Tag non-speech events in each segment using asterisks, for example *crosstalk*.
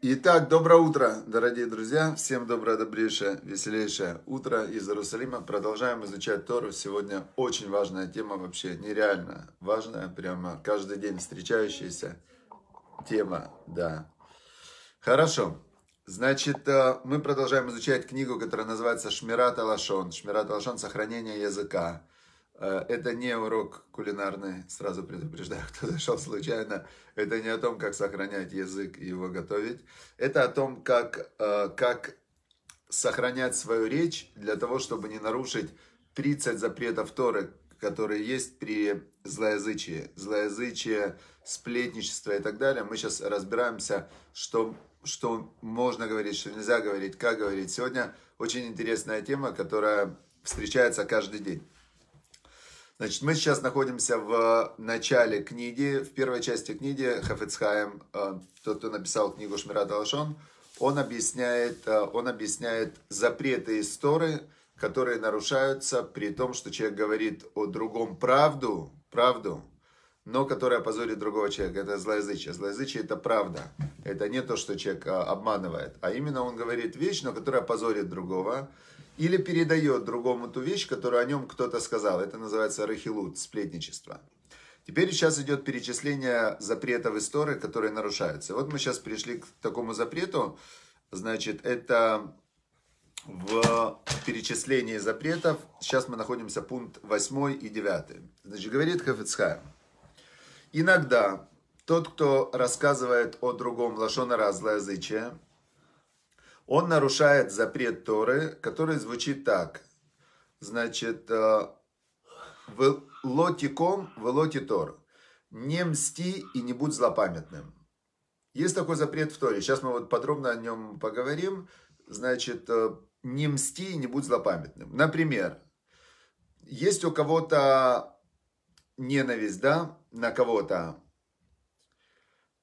итак, доброе утро, дорогие друзья. Всем доброе, добрейшее, веселейшее утро из Иерусалима. Продолжаем изучать Тору. Сегодня очень важная тема вообще, нереально важная, прямо каждый день встречающаяся тема, да. Хорошо. Значит, э, мы продолжаем изучать книгу, которая называется «Шмират Алашон». «Шмират Алашон. Сохранение языка». Э, это не урок кулинарный, сразу предупреждаю, кто зашел случайно. Это не о том, как сохранять язык и его готовить. Это о том, как, э, как сохранять свою речь для того, чтобы не нарушить 30 запретов Торы, которые есть при злоязычии. Злоязычие, сплетничество и так далее. Мы сейчас разбираемся, что, что можно говорить, что нельзя говорить, как говорить. Сегодня очень интересная тема, которая встречается каждый день. Значит, мы сейчас находимся в э, начале книги, в первой части книги Хафицхайм, э, тот, кто написал книгу Шмират Алшон, он объясняет, э, он объясняет запреты истории, которые нарушаются при том, что человек говорит о другом правду, правду, но которая позорит другого человека. Это злоязычие. Злоязычие – это правда. Это не то, что человек обманывает. А именно он говорит вещь, но которая позорит другого или передает другому ту вещь, которую о нем кто-то сказал. Это называется рахилут, сплетничество. Теперь сейчас идет перечисление запретов истории, которые нарушаются. Вот мы сейчас пришли к такому запрету. Значит, это в перечислении запретов. Сейчас мы находимся пункт 8 и 9. Значит, говорит Хафицхайм. Иногда тот, кто рассказывает о другом лошона раз он нарушает запрет Торы, который звучит так. Значит, э, «Велотиком, велоти Тор». «Не мсти и не будь злопамятным». Есть такой запрет в Торе. Сейчас мы вот подробно о нем поговорим. Значит, э, «не мсти и не будь злопамятным». Например, есть у кого-то ненависть, да, на кого-то.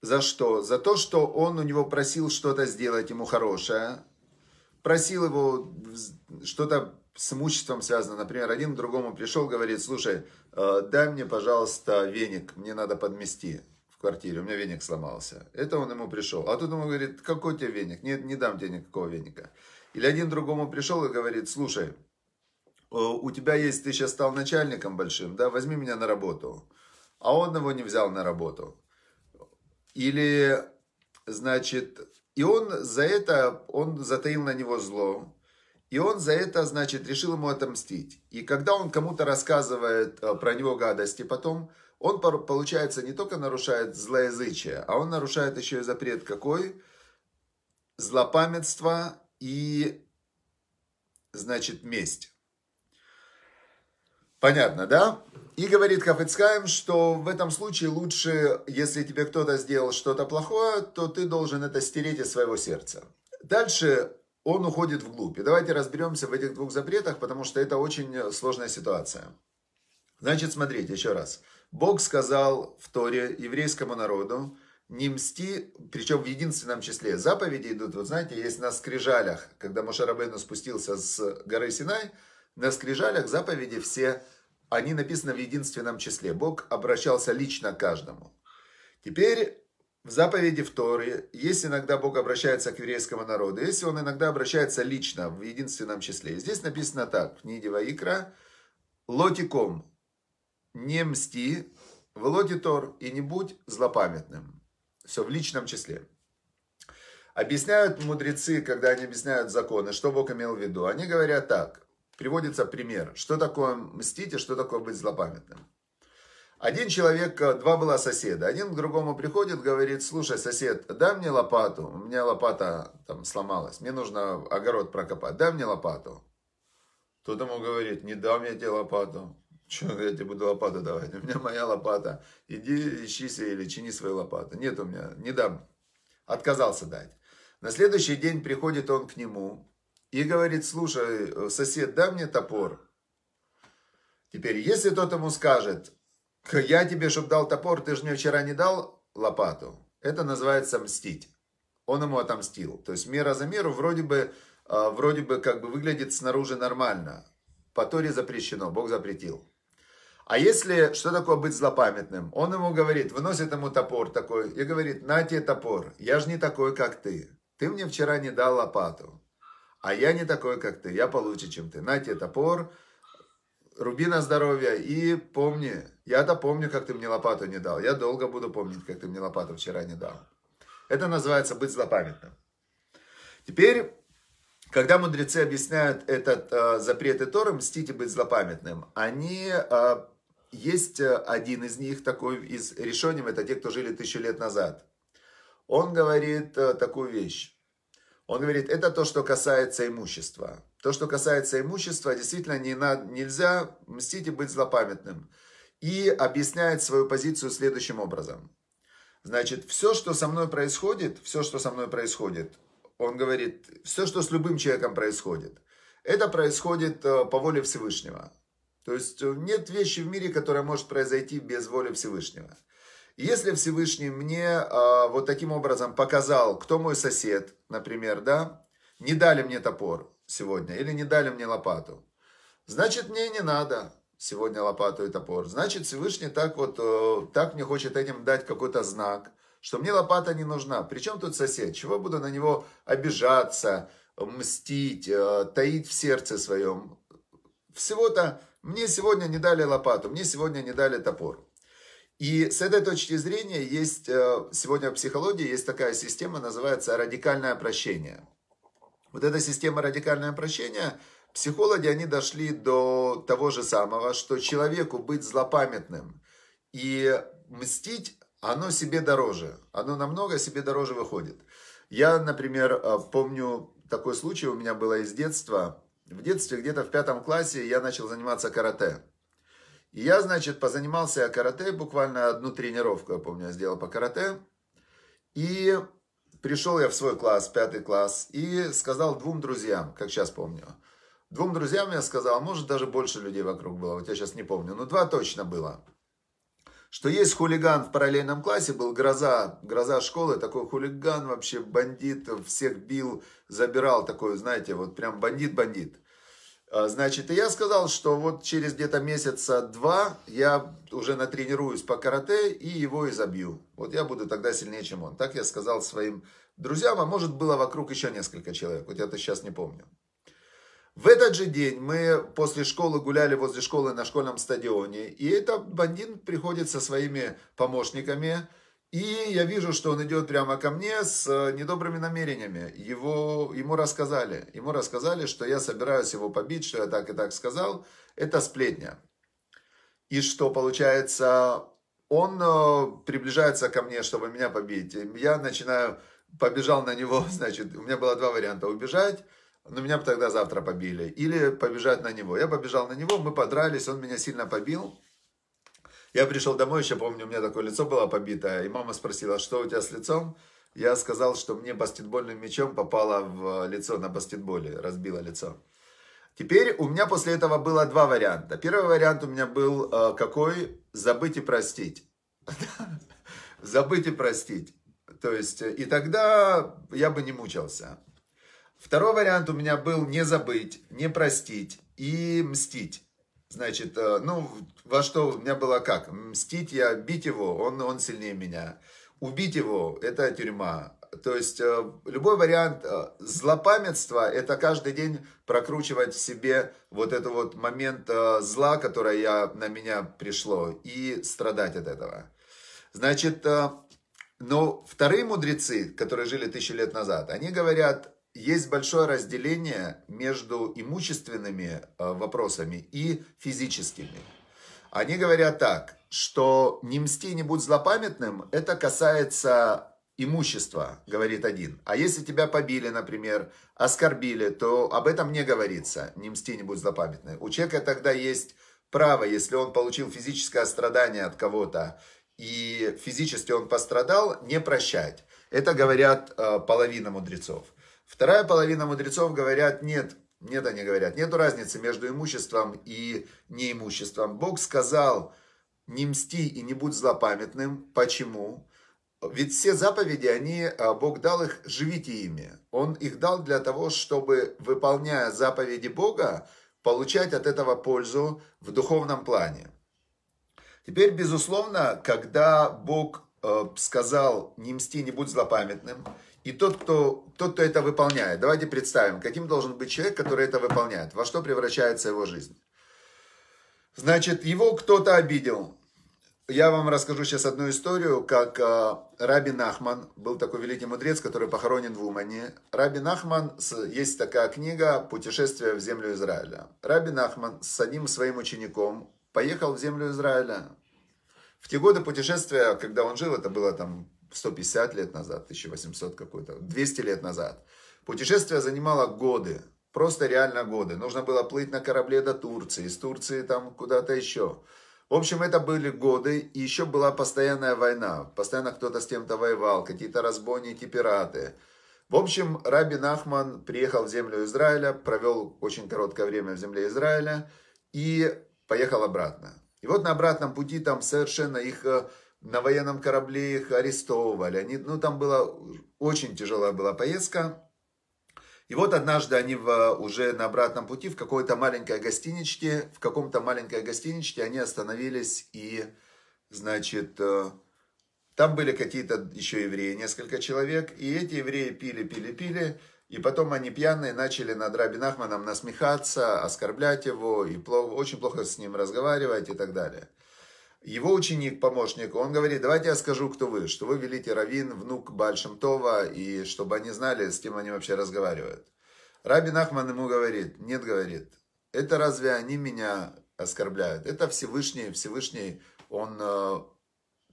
За что? За то, что он у него просил что-то сделать ему хорошее, просил его что-то с имуществом связано. Например, один к другому пришел, говорит, слушай, э, дай мне, пожалуйста, веник, мне надо подмести в квартире, у меня веник сломался. Это он ему пришел. А тут ему говорит, какой тебе веник? Нет, не дам тебе никакого веника. Или один другому пришел и говорит, слушай, э, у тебя есть, ты сейчас стал начальником большим, да, возьми меня на работу. А он его не взял на работу. Или, значит, и он за это, он затаил на него зло. И он за это, значит, решил ему отомстить. И когда он кому-то рассказывает э, про него гадости потом, он, получается, не только нарушает злоязычие, а он нарушает еще и запрет какой? Злопамятство и, значит, месть. Понятно, да? И говорит Хафицкаем, что в этом случае лучше, если тебе кто-то сделал что-то плохое, то ты должен это стереть из своего сердца. Дальше он уходит вглубь. И давайте разберемся в этих двух запретах, потому что это очень сложная ситуация. Значит, смотрите еще раз. Бог сказал в Торе еврейскому народу, не мсти, причем в единственном числе заповеди идут. Вот знаете, есть на скрижалях, когда Мошарабейну спустился с горы Синай, на скрижалях заповеди все они написаны в единственном числе. Бог обращался лично к каждому. Теперь в заповеди в Торы есть иногда Бог обращается к еврейскому народу, если он иногда обращается лично в единственном числе. здесь написано так, в книге Ваикра, «Лотиком не мсти, в Лотитор и не будь злопамятным». Все в личном числе. Объясняют мудрецы, когда они объясняют законы, что Бог имел в виду. Они говорят так. Приводится пример. Что такое мстить и что такое быть злопамятным. Один человек, э, два было соседа. Один к другому приходит, говорит, слушай, сосед, дай мне лопату. У меня лопата там сломалась. Мне нужно огород прокопать. Дай мне лопату. Тот ему говорит, не дам я тебе лопату. что я тебе буду лопату давать? У меня моя лопата. Иди ищи себе или чини свою лопату. Нет у меня, не дам. Отказался дать. На следующий день приходит он к нему и говорит, слушай, э, сосед, дай мне топор. Теперь, если тот ему скажет, я тебе, чтобы дал топор, ты же мне вчера не дал лопату, это называется мстить. Он ему отомстил. То есть мера за меру вроде бы, э, вроде бы как бы выглядит снаружи нормально. По Торе запрещено, Бог запретил. А если, что такое быть злопамятным? Он ему говорит, выносит ему топор такой и говорит, на тебе топор, я же не такой, как ты. Ты мне вчера не дал лопату. А я не такой, как ты. Я получше, чем ты. На тебе топор, руби на здоровье и помни. Я-то помню, как ты мне лопату не дал. Я долго буду помнить, как ты мне лопату вчера не дал. Это называется быть злопамятным. Теперь, когда мудрецы объясняют этот э, запрет и Торы, мстите быть злопамятным, они э, есть э, один из них, такой из решением, это те, кто жили тысячу лет назад. Он говорит э, такую вещь. Он говорит, это то, что касается имущества. То, что касается имущества, действительно не на, нельзя мстить и быть злопамятным. И объясняет свою позицию следующим образом. Значит, все, что со мной происходит, все, что со мной происходит, он говорит, все, что с любым человеком происходит, это происходит э, по воле Всевышнего. То есть э, нет вещи в мире, которая может произойти без воли Всевышнего. Если Всевышний мне э, вот таким образом показал, кто мой сосед, например, да, не дали мне топор сегодня или не дали мне лопату, значит, мне не надо сегодня лопату и топор. Значит, Всевышний так вот, э, так мне хочет этим дать какой-то знак, что мне лопата не нужна. Причем тут сосед? Чего буду на него обижаться, мстить, э, таить в сердце своем? Всего-то мне сегодня не дали лопату, мне сегодня не дали топор. И с этой точки зрения есть, э, сегодня в психологии есть такая система, называется радикальное прощение. Вот эта система радикальное прощение, психологи, они дошли до того же самого, что человеку быть злопамятным и мстить, оно себе дороже, оно намного себе дороже выходит. Я, например, э, помню такой случай у меня было из детства. В детстве, где-то в пятом классе, я начал заниматься карате. И я, значит, позанимался карате, буквально одну тренировку, я помню, я сделал по карате. И пришел я в свой класс, пятый класс, и сказал двум друзьям, как сейчас помню, двум друзьям я сказал, может, даже больше людей вокруг было, вот я сейчас не помню, но два точно было, что есть хулиган в параллельном классе, был гроза, гроза школы, такой хулиган вообще, бандит, всех бил, забирал такой, знаете, вот прям бандит-бандит. А, значит, и я сказал, что вот через где-то месяца два я уже натренируюсь по карате и его изобью. Вот я буду тогда сильнее, чем он. Так я сказал своим друзьям, а может было вокруг еще несколько человек, вот я это сейчас не помню. В этот же день мы после школы гуляли возле школы на школьном стадионе, и этот бандит приходит со своими помощниками, и я вижу, что он идет прямо ко мне с э, недобрыми намерениями. Его, ему рассказали. Ему рассказали, что я собираюсь его побить, что я так и так сказал. Это сплетня. И что получается, он э, приближается ко мне, чтобы меня побить. Я начинаю, побежал на него, *laughs* значит, у меня было два варианта. Убежать, но меня бы тогда завтра побили. Или побежать на него. Я побежал на него, мы подрались, он меня сильно побил. Я пришел домой, еще помню, у меня такое лицо было побитое, и мама спросила, что у тебя с лицом? Я сказал, что мне баскетбольным мячом попало в лицо на баскетболе, разбило лицо. Теперь у меня после этого было два варианта. Первый вариант у меня был э, какой? Забыть и простить. *laughs* Забыть и простить. То есть, э, и тогда я бы не мучался. Второй вариант у меня был не забыть, не простить и мстить. Значит, э, ну, во что у меня было как? Мстить я, бить его, он, он сильнее меня. Убить его – это тюрьма. То есть, э, любой вариант э, злопамятства – это каждый день прокручивать в себе вот этот вот момент зла, которое я, на меня пришло, и страдать от этого. Значит, но вторые мудрецы, которые жили тысячи лет назад, они говорят, есть большое разделение между имущественными э, вопросами и физическими. Они говорят так, что «не мсти, не будь злопамятным» – это касается имущества, говорит один. А если тебя побили, например, оскорбили, то об этом не говорится. Не мсти, не будь злопамятным. У человека тогда есть право, если он получил физическое страдание от кого-то, и физически он пострадал, не прощать. Это говорят э, половина мудрецов. Вторая половина мудрецов говорят, нет, нет, они говорят, нету разницы между имуществом и неимуществом. Бог сказал, не мсти и не будь злопамятным. Почему? Ведь все заповеди, они, а, Бог дал их, живите ими. Он их дал для того, чтобы, выполняя заповеди Бога, получать от этого пользу в духовном плане. Теперь, безусловно, когда Бог а, сказал «не мсти, не будь злопамятным», и тот, кто, тот, кто это выполняет. Давайте представим, каким должен быть человек, который это выполняет, во что превращается его жизнь. Значит, его кто-то обидел. Я вам расскажу сейчас одну историю, как э, Раби Нахман, был такой великий мудрец, который похоронен в Умане. Раби Нахман, есть такая книга «Путешествие в землю Израиля». Раби Нахман с одним своим учеником поехал в землю Израиля. В те годы путешествия, когда он жил, это было там 150 лет назад, 1800 какой-то, 200 лет назад. Путешествие занимало годы, просто реально годы. Нужно было плыть на корабле до Турции, из Турции там куда-то еще. В общем, это были годы, и еще была постоянная война. Постоянно кто-то с кем-то воевал, какие-то разбойники, пираты. В общем, Раби Нахман приехал в землю Израиля, провел очень короткое время в земле Израиля и поехал обратно. И вот на обратном пути там совершенно их э, на военном корабле их арестовывали. Они, ну, там была очень тяжелая была поездка. И вот однажды они в, уже на обратном пути в какой-то маленькой гостиничке, в каком-то маленькой гостиничке они остановились и, значит, э, там были какие-то еще евреи, несколько человек, и эти евреи пили, пили, пили, и потом они пьяные начали над Раби Нахманом насмехаться, оскорблять его, и плохо, очень плохо с ним разговаривать и так далее. Его ученик, помощник, он говорит, давайте я скажу, кто вы, что вы великий раввин, внук Бальшемтова, и чтобы они знали, с кем они вообще разговаривают. Раби Нахман ему говорит, нет, говорит, это разве они меня оскорбляют? Это Всевышний, Всевышний, он э,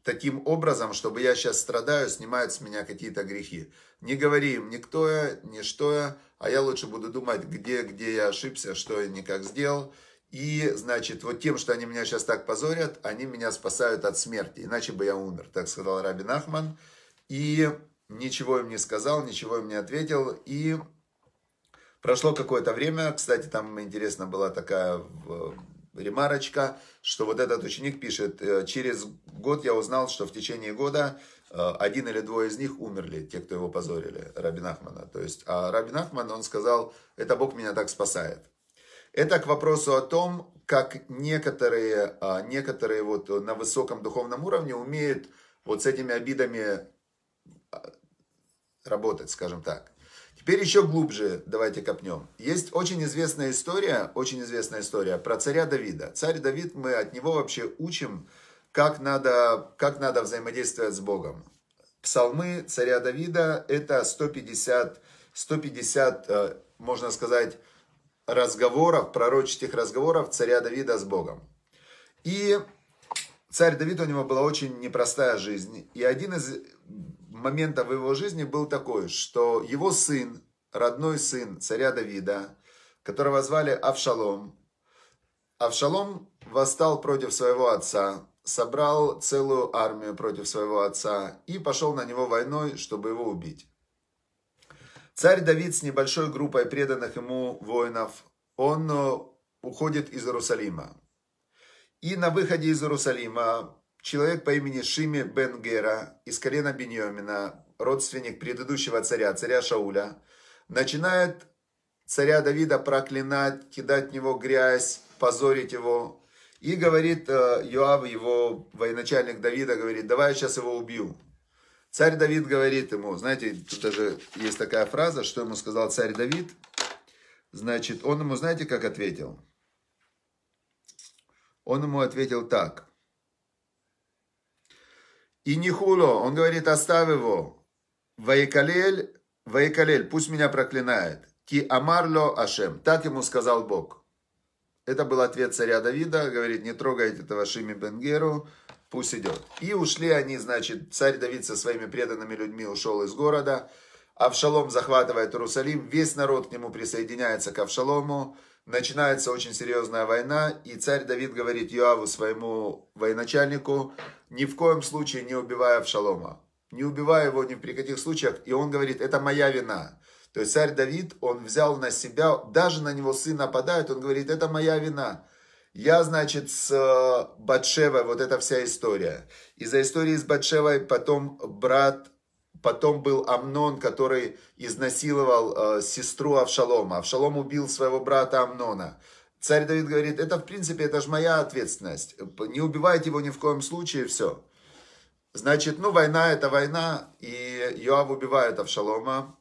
таким образом, чтобы я сейчас страдаю, снимает с меня какие-то грехи. Не говори им, никто я, ничто я, а я лучше буду думать, где, где я ошибся, что я никак сделал. И, значит, вот тем, что они меня сейчас так позорят, они меня спасают от смерти, иначе бы я умер, так сказал Рабин Ахман. И ничего им не сказал, ничего им не ответил. И прошло какое-то время, кстати, там интересно была такая ремарочка, что вот этот ученик пишет, «Э, через год я узнал, что в течение года э, один или двое из них умерли, те, кто его позорили, Рабин Ахмана. То есть, а Рабин Ахман, он сказал, это Бог меня так спасает. Это к вопросу о том, как некоторые, а, некоторые вот э, на высоком духовном уровне умеют вот с этими обидами а, работать, скажем так. Теперь еще глубже давайте копнем. Есть очень известная история, очень известная история про царя Давида. Царь Давид, мы от него вообще учим, как надо, как надо взаимодействовать с Богом. Псалмы царя Давида – это 150, 150, э, можно сказать, разговоров, пророческих разговоров царя Давида с Богом. И царь Давид, у него была очень непростая жизнь. И один из моментов его жизни был такой, что его сын, родной сын царя Давида, которого звали Авшалом, Авшалом восстал против своего отца, собрал целую армию против своего отца и пошел на него войной, чтобы его убить. Царь Давид с небольшой группой преданных ему воинов, он э, уходит из Иерусалима. И на выходе из Иерусалима человек по имени Шими бен Гера из колена Беньомина, родственник предыдущего царя, царя Шауля, начинает царя Давида проклинать, кидать в него грязь, позорить его. И говорит э, Йоав, его военачальник Давида, говорит, давай я сейчас его убью. Царь Давид говорит ему, знаете, тут даже есть такая фраза, что ему сказал царь Давид. Значит, он ему, знаете, как ответил? Он ему ответил так. И не хуло, он говорит, оставь его. Ваикалель, Ваикалель, пусть меня проклинает. Ки амарло ашем. Так ему сказал Бог. Это был ответ царя Давида. Говорит, не трогайте этого Шими Бенгеру пусть идет. И ушли они, значит, царь Давид со своими преданными людьми ушел из города. Авшалом захватывает Иерусалим, весь народ к нему присоединяется к Авшалому. Начинается очень серьезная война, и царь Давид говорит Иоаву своему военачальнику, ни в коем случае не убивая Авшалома. Не убивая его ни при каких случаях. И он говорит, это моя вина. То есть царь Давид, он взял на себя, даже на него сын нападает, он говорит, это моя вина. Я, значит, с э, Батшевой, вот эта вся история. Из-за истории с Батшевой потом брат, потом был Амнон, который изнасиловал э, сестру Авшалома. Авшалом убил своего брата Амнона. Царь Давид говорит, это, в принципе, это же моя ответственность. Не убивайте его ни в коем случае, все. Значит, ну, война – это война, и Йоав убивает Авшалома.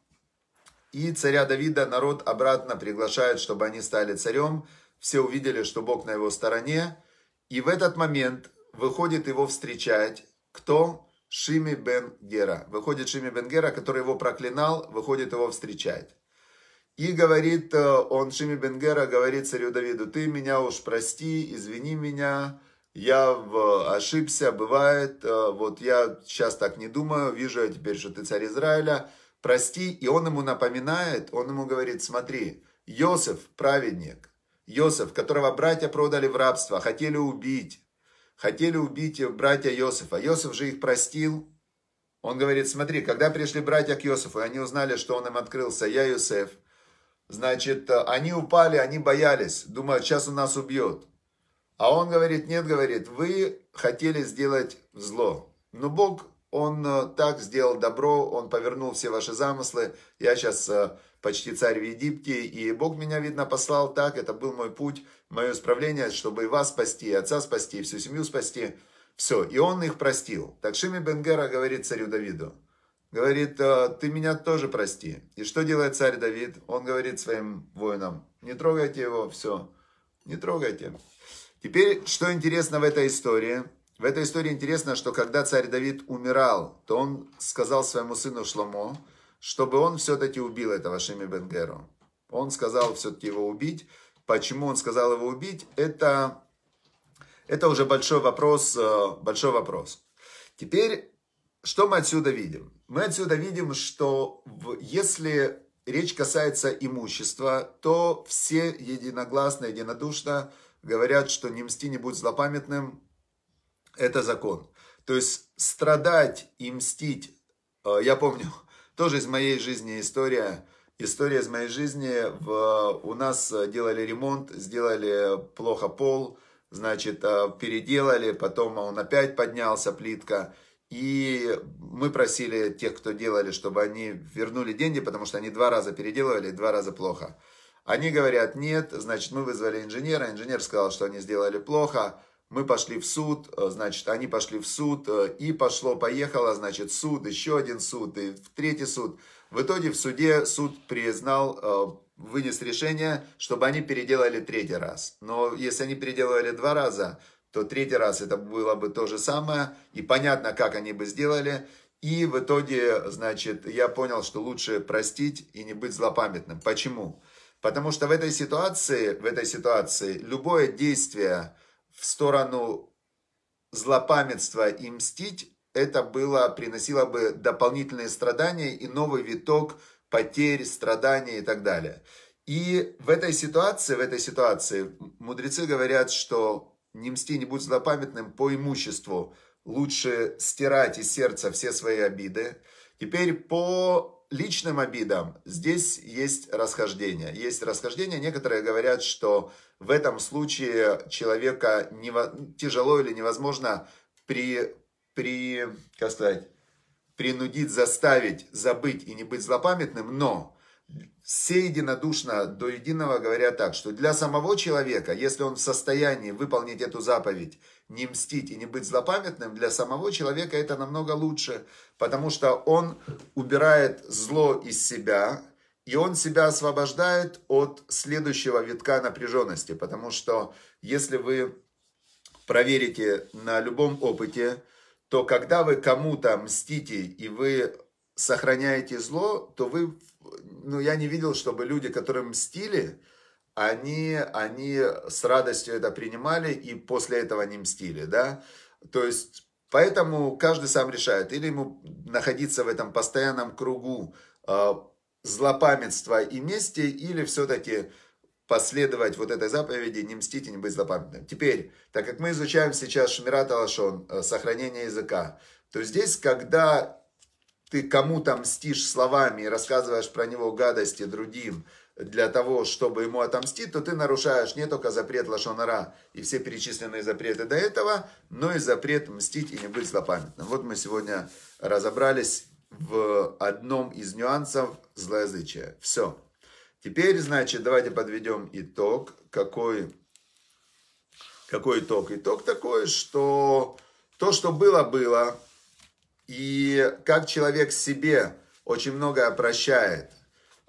И царя Давида народ обратно приглашает, чтобы они стали царем – все увидели, что Бог на его стороне. И в этот момент выходит его встречать кто? Шими Бен Гера. Выходит Шими Бен Гера, который его проклинал, выходит его встречать. И говорит э, он, Шими Бен Гера, говорит царю Давиду, ты меня уж прости, извини меня, я ошибся, бывает, э, вот я сейчас так не думаю, вижу я теперь, что ты царь Израиля, прости. И он ему напоминает, он ему говорит, смотри, Йосиф праведник, Йосеф, которого братья продали в рабство, хотели убить. Хотели убить братья Йосефа. Йосеф же их простил. Он говорит, смотри, когда пришли братья к Йосефу, и они узнали, что он им открылся, я Йосеф. Значит, они упали, они боялись, думают, сейчас он нас убьет. А он говорит, нет, говорит, вы хотели сделать зло. Но Бог, он э, так сделал добро, он повернул все ваши замыслы. Я сейчас э, почти царь в Египте, и Бог меня, видно, послал так, это был мой путь, мое исправление, чтобы и вас спасти, и отца спасти, и всю семью спасти. Все, и он их простил. Так Шими Бенгера говорит царю Давиду, говорит, «Э, ты меня тоже прости. И что делает царь Давид? Он говорит своим воинам, не трогайте его, все, не трогайте. Теперь, что интересно в этой истории? В этой истории интересно, что когда царь Давид умирал, то он сказал своему сыну Шломо, чтобы он все-таки убил этого Шими Бенгеру. Он сказал все-таки его убить. Почему он сказал его убить, это, это уже большой вопрос, э, большой вопрос. Теперь, что мы отсюда видим? Мы отсюда видим, что в, если речь касается имущества, то все единогласно, единодушно говорят, что не мсти, не будь злопамятным, это закон. То есть страдать и мстить, э, я помню, тоже из моей жизни история. История из моей жизни. В, у нас делали ремонт, сделали плохо пол, значит, э, переделали, потом он опять поднялся, плитка. И мы просили тех, кто делали, чтобы они вернули деньги, потому что они два раза переделывали, два раза плохо. Они говорят, нет, значит, мы вызвали инженера, инженер сказал, что они сделали плохо, мы пошли в суд, э, значит, они пошли в суд, э, и пошло-поехало, значит, суд, еще один суд, и в третий суд. В итоге в суде суд признал, э, вынес решение, чтобы они переделали третий раз. Но если они переделывали два раза, то третий раз это было бы то же самое, и понятно, как они бы сделали. И в итоге, значит, я понял, что лучше простить и не быть злопамятным. Почему? Потому что в этой ситуации, в этой ситуации любое действие, в сторону злопамятства и мстить, это было, приносило бы дополнительные страдания и новый виток потерь, страданий и так далее. И в этой ситуации, в этой ситуации мудрецы говорят, что не мсти, не будь злопамятным по имуществу. Лучше стирать из сердца все свои обиды. Теперь по личным обидам здесь есть расхождение. Есть расхождение. Некоторые говорят, что в этом случае человека нево... тяжело или невозможно при... при... как сказать принудить, заставить, забыть и не быть злопамятным, но все единодушно до единого говорят так, что для самого человека, если он в состоянии выполнить эту заповедь, не мстить и не быть злопамятным, для самого человека это намного лучше, потому что он убирает зло из себя, и он себя освобождает от следующего витка напряженности, потому что если вы проверите на любом опыте, то когда вы кому-то мстите и вы сохраняете зло, то вы, ну я не видел, чтобы люди, которые мстили, они, они с радостью это принимали и после этого не мстили, да. То есть, поэтому каждый сам решает, или ему находиться в этом постоянном кругу э, злопамятства и мести, или все-таки последовать вот этой заповеди, не мстить и не быть злопамятным. Теперь, так как мы изучаем сейчас Шмират Алашон, э, сохранение языка, то здесь, когда ты кому-то мстишь словами и рассказываешь про него гадости другим для того, чтобы ему отомстить, то ты нарушаешь не только запрет лошонара и все перечисленные запреты до этого, но и запрет мстить и не быть злопамятным. Вот мы сегодня разобрались в одном из нюансов злоязычия. Все. Теперь, значит, давайте подведем итог. Какой, какой итог? Итог такой, что то, что было, было. И как человек себе очень многое прощает.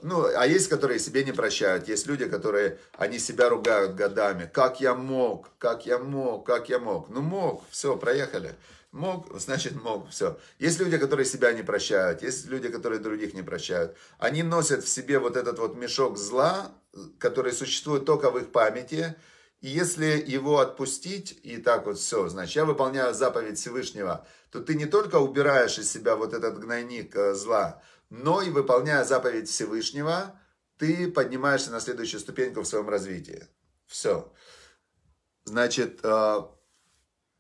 Ну, а есть, которые себе не прощают. Есть люди, которые, они себя ругают годами. Как я мог, как я мог, как я мог. Ну, мог, все, проехали. Мог, значит мог, все. Есть люди, которые себя не прощают, есть люди, которые других не прощают. Они носят в себе вот этот вот мешок зла, который существует только в их памяти, и если его отпустить, и так вот все, значит, я выполняю заповедь Всевышнего, то ты не только убираешь из себя вот этот гнойник э, зла, но и выполняя заповедь Всевышнего, ты поднимаешься на следующую ступеньку в своем развитии. Все. Значит, э,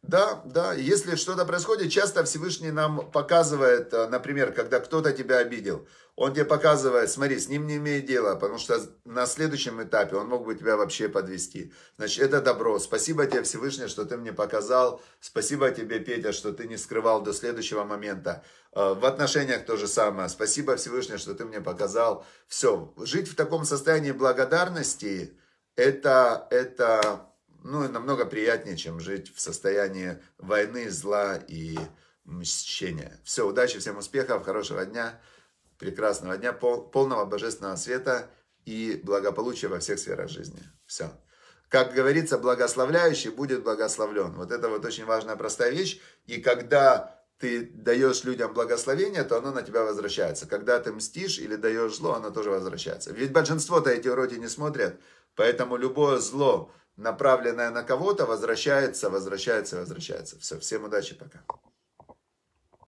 да, да, если что-то происходит, часто Всевышний нам показывает, э, например, когда кто-то тебя обидел, он тебе показывает, смотри, с ним не имеет дела, потому что на следующем этапе он мог бы тебя вообще подвести. Значит, это добро. Спасибо тебе, Всевышний, что ты мне показал. Спасибо тебе, Петя, что ты не скрывал до следующего момента. Э, в отношениях то же самое. Спасибо, Всевышний, что ты мне показал. Все. Жить в таком состоянии благодарности, это, это ну, намного приятнее, чем жить в состоянии войны, зла и мщения. Все, удачи, всем успехов, хорошего дня, прекрасного дня, пол, полного божественного света и благополучия во всех сферах жизни. Все. Как говорится, благословляющий будет благословлен. Вот это вот очень важная простая вещь. И когда ты даешь людям благословение, то оно на тебя возвращается. Когда ты мстишь или даешь зло, оно тоже возвращается. Ведь большинство-то эти уроки не смотрят, поэтому любое зло, направленная на кого-то, возвращается, возвращается, возвращается. Все, всем удачи, пока.